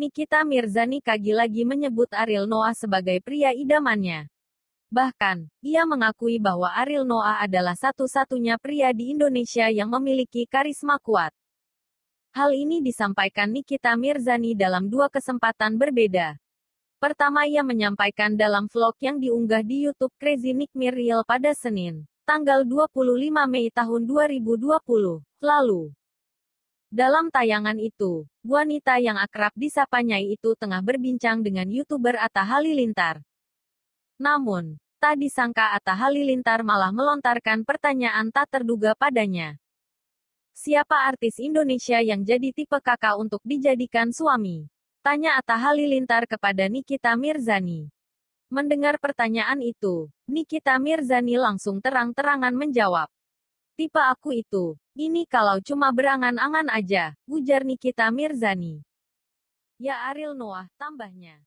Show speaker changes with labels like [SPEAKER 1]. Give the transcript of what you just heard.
[SPEAKER 1] Nikita Mirzani kagi lagi menyebut Ariel Noah sebagai pria idamannya. Bahkan, ia mengakui bahwa Ariel Noah adalah satu-satunya pria di Indonesia yang memiliki karisma kuat. Hal ini disampaikan Nikita Mirzani dalam dua kesempatan berbeda. Pertama ia menyampaikan dalam vlog yang diunggah di YouTube Crazy Nick Miriel pada Senin, tanggal 25 Mei tahun 2020, lalu. Dalam tayangan itu, wanita yang akrab disapa Nyai itu tengah berbincang dengan YouTuber Atta Halilintar. Namun, tak disangka Atta Halilintar malah melontarkan pertanyaan tak terduga padanya. Siapa artis Indonesia yang jadi tipe kakak untuk dijadikan suami? Tanya Atta Halilintar kepada Nikita Mirzani. Mendengar pertanyaan itu, Nikita Mirzani langsung terang-terangan menjawab. Tipe aku itu. Ini kalau cuma berangan-angan aja, ujar Nikita Mirzani.
[SPEAKER 2] Ya Aril
[SPEAKER 3] Noah, tambahnya.